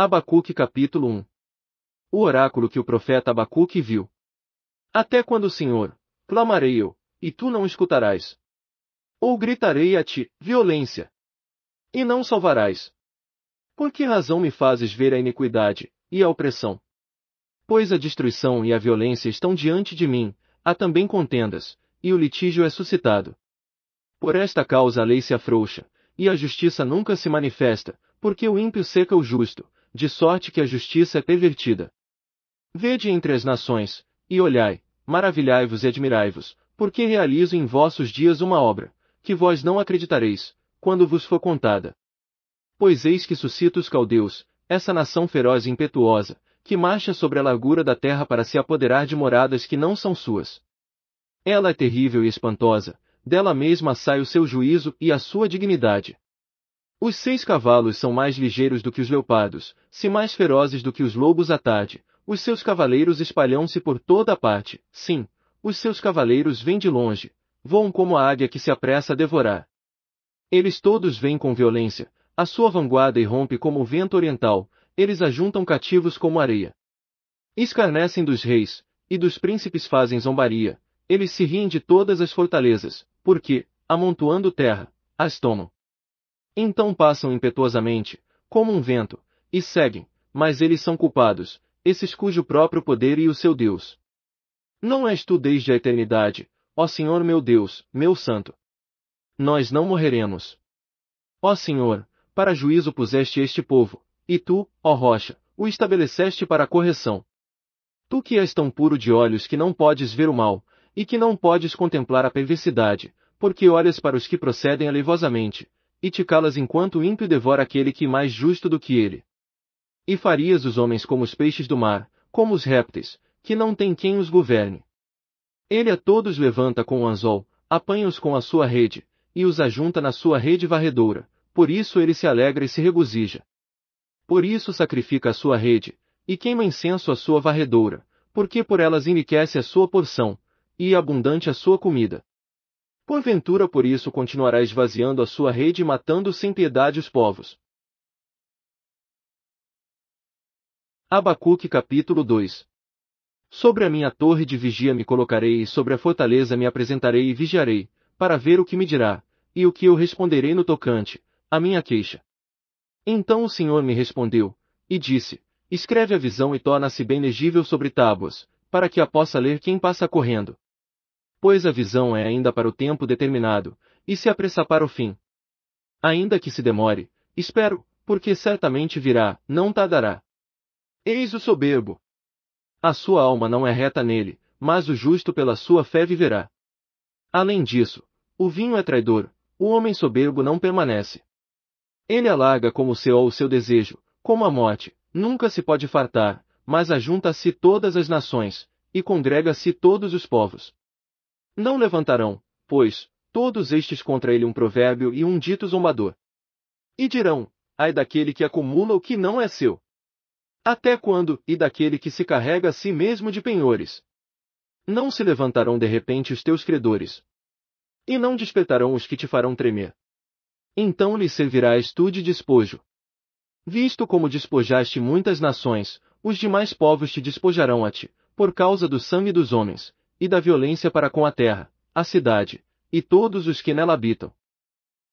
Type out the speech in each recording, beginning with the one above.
Abacuque capítulo 1 O oráculo que o profeta Abacuque viu. Até quando, Senhor, clamarei eu, e tu não escutarás? Ou gritarei a ti, violência, e não salvarás? Por que razão me fazes ver a iniquidade, e a opressão? Pois a destruição e a violência estão diante de mim, há também contendas, e o litígio é suscitado. Por esta causa a lei se afrouxa, e a justiça nunca se manifesta, porque o ímpio seca o justo, de sorte que a justiça é pervertida. Vede entre as nações, e olhai, maravilhai-vos e admirai-vos, porque realizo em vossos dias uma obra, que vós não acreditareis, quando vos for contada. Pois eis que suscita os caldeus, essa nação feroz e impetuosa, que marcha sobre a largura da terra para se apoderar de moradas que não são suas. Ela é terrível e espantosa, dela mesma sai o seu juízo e a sua dignidade. Os seis cavalos são mais ligeiros do que os leopardos, se mais ferozes do que os lobos à tarde. Os seus cavaleiros espalham-se por toda a parte. Sim, os seus cavaleiros vêm de longe, voam como a águia que se apressa a devorar. Eles todos vêm com violência, a sua vanguarda irrompe como o vento oriental, eles ajuntam cativos como areia. Escarnecem dos reis, e dos príncipes fazem zombaria, eles se riem de todas as fortalezas, porque, amontoando terra, as tomam. Então passam impetuosamente, como um vento, e seguem, mas eles são culpados, esses cujo próprio poder e o seu Deus. Não és tu desde a eternidade, ó Senhor meu Deus, meu Santo. Nós não morreremos. Ó Senhor, para juízo puseste este povo, e tu, ó rocha, o estabeleceste para correção. Tu que és tão puro de olhos que não podes ver o mal, e que não podes contemplar a perversidade, porque olhas para os que procedem alevosamente, e te calas enquanto o ímpio devora aquele que é mais justo do que ele. E farias os homens como os peixes do mar, como os répteis, que não tem quem os governe. Ele a todos levanta com o anzol, apanha-os com a sua rede, e os ajunta na sua rede varredoura, por isso ele se alegra e se regozija. Por isso sacrifica a sua rede, e queima incenso à sua varredoura, porque por elas enriquece a sua porção, e é abundante a sua comida. Porventura por isso continuará esvaziando a sua rede e matando sem piedade os povos. Abacuque capítulo 2 Sobre a minha torre de vigia me colocarei e sobre a fortaleza me apresentarei e vigiarei, para ver o que me dirá, e o que eu responderei no tocante, a minha queixa. Então o Senhor me respondeu, e disse, escreve a visão e torna-se bem legível sobre tábuas, para que a possa ler quem passa correndo pois a visão é ainda para o tempo determinado, e se apressa para o fim. Ainda que se demore, espero, porque certamente virá, não tardará. Eis o soberbo. A sua alma não é reta nele, mas o justo pela sua fé viverá. Além disso, o vinho é traidor, o homem soberbo não permanece. Ele alarga como seu o seu desejo, como a morte, nunca se pode fartar, mas ajunta a si todas as nações, e congrega-se todos os povos. Não levantarão, pois, todos estes contra ele um provérbio e um dito zombador. E dirão, ai daquele que acumula o que não é seu. Até quando, e daquele que se carrega a si mesmo de penhores? Não se levantarão de repente os teus credores. E não despertarão os que te farão tremer. Então lhes servirás tu de despojo. Visto como despojaste muitas nações, os demais povos te despojarão a ti, por causa do sangue dos homens, e da violência para com a terra, a cidade, e todos os que nela habitam.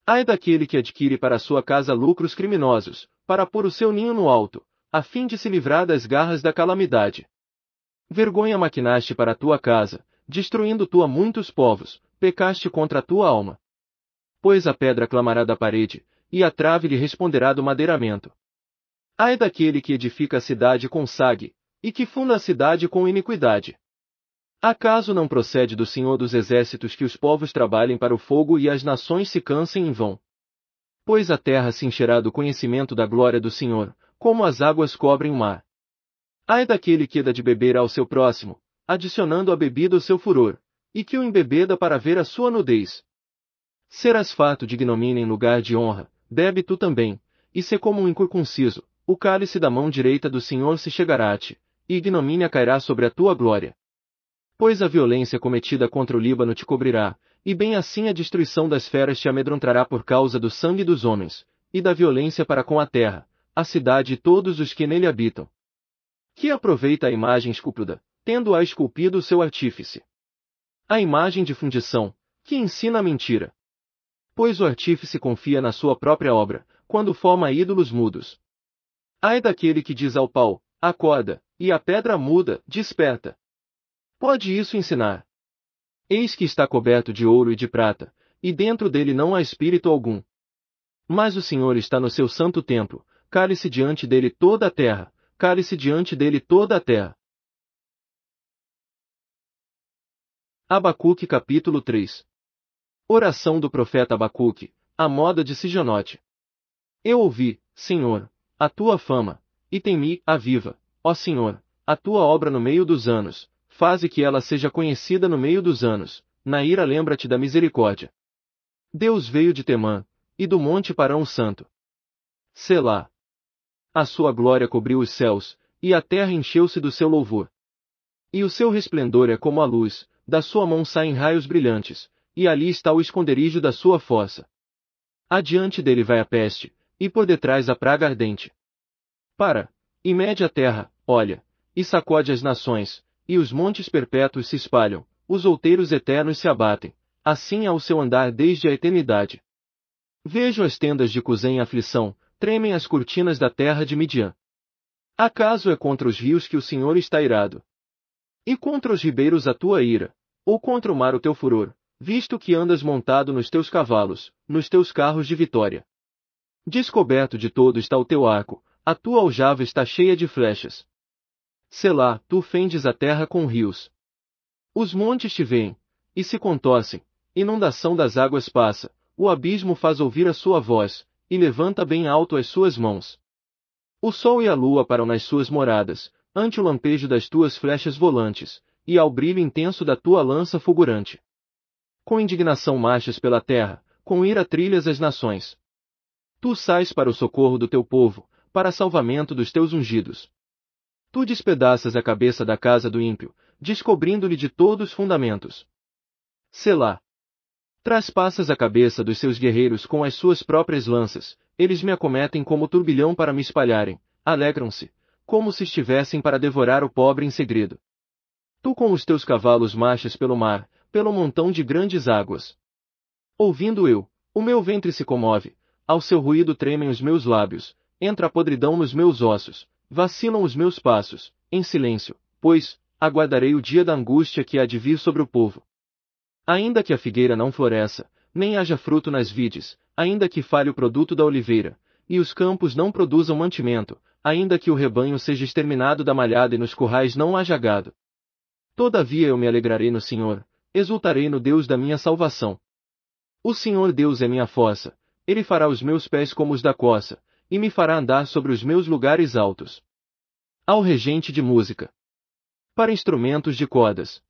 Ai daquele que adquire para sua casa lucros criminosos, para pôr o seu ninho no alto, a fim de se livrar das garras da calamidade. Vergonha maquinaste para tua casa, destruindo tu a muitos povos, pecaste contra a tua alma. Pois a pedra clamará da parede, e a trave lhe responderá do madeiramento. Ai daquele que edifica a cidade com sague, e que funda a cidade com iniquidade. Acaso não procede do Senhor dos Exércitos que os povos trabalhem para o fogo e as nações se cansem em vão? Pois a terra se encherá do conhecimento da glória do Senhor, como as águas cobrem o mar. Ai daquele que dá de beber ao seu próximo, adicionando à bebida o seu furor, e que o embebeda para ver a sua nudez. Serás fato de ignomínio em lugar de honra, bebe tu também, e se como um incircunciso, o cálice da mão direita do Senhor se chegará a ti, e ignomínia cairá sobre a tua glória. Pois a violência cometida contra o Líbano te cobrirá, e bem assim a destruição das feras te amedrontará por causa do sangue dos homens, e da violência para com a terra, a cidade e todos os que nele habitam. Que aproveita a imagem esculpida, tendo-a esculpido o seu artífice. A imagem de fundição, que ensina a mentira. Pois o artífice confia na sua própria obra, quando forma ídolos mudos. Ai daquele que diz ao pau, acorda, e à pedra muda, desperta. Pode isso ensinar? Eis que está coberto de ouro e de prata, e dentro dele não há espírito algum. Mas o Senhor está no seu santo templo, cale-se diante dele toda a terra, cale-se diante dele toda a terra. Abacuque capítulo 3 Oração do profeta Abacuque, a moda de Sijonote. Eu ouvi, Senhor, a tua fama, e temi, a viva, ó Senhor, a tua obra no meio dos anos, faze que ela seja conhecida no meio dos anos. Na ira lembra-te da misericórdia. Deus veio de Temã, e do monte para um santo. Selá. A sua glória cobriu os céus, e a terra encheu-se do seu louvor. E o seu resplendor é como a luz, da sua mão saem raios brilhantes, e ali está o esconderijo da sua força. Adiante dele vai a peste, e por detrás a praga ardente. Para, e mede a terra, olha, e sacode as nações, e os montes perpétuos se espalham, os outeiros eternos se abatem. Assim há é o seu andar desde a eternidade. Vejo as tendas de Cusém em aflição, tremem as cortinas da terra de Midian. Acaso é contra os rios que o Senhor está irado? E contra os ribeiros a tua ira, ou contra o mar o teu furor, visto que andas montado nos teus cavalos, nos teus carros de vitória. Descoberto de todo está o teu arco, a tua aljava está cheia de flechas. Selá, tu fendes a terra com rios. Os montes te veem, e se contorcem, inundação das águas passa, o abismo faz ouvir a sua voz, e levanta bem alto as suas mãos. O sol e a lua param nas suas moradas, ante o lampejo das tuas flechas volantes, e ao brilho intenso da tua lança fulgurante. Com indignação marchas pela terra, com ira trilhas as nações. Tu sais para o socorro do teu povo, para salvamento dos teus ungidos. Tu despedaças a cabeça da casa do ímpio, descobrindo-lhe de todos os fundamentos. Selá. Traspassas a cabeça dos seus guerreiros com as suas próprias lanças, eles me acometem como turbilhão para me espalharem, alegram-se, como se estivessem para devorar o pobre em segredo. Tu com os teus cavalos marchas pelo mar, pelo montão de grandes águas. Ouvindo eu, o meu ventre se comove, ao seu ruído tremem os meus lábios, entra a podridão nos meus ossos, vacilam os meus passos, em silêncio, pois, aguardarei o dia da angústia que há de vir sobre o povo. Ainda que a figueira não floresça, nem haja fruto nas vides, ainda que falhe o produto da oliveira, e os campos não produzam mantimento, ainda que o rebanho seja exterminado da malhada e nos currais não haja gado. Todavia eu me alegrarei no Senhor, exultarei no Deus da minha salvação. O Senhor Deus é minha fossa, ele fará os meus pés como os da coça, e me fará andar sobre os meus lugares altos. Ao regente de música. Para instrumentos de cordas,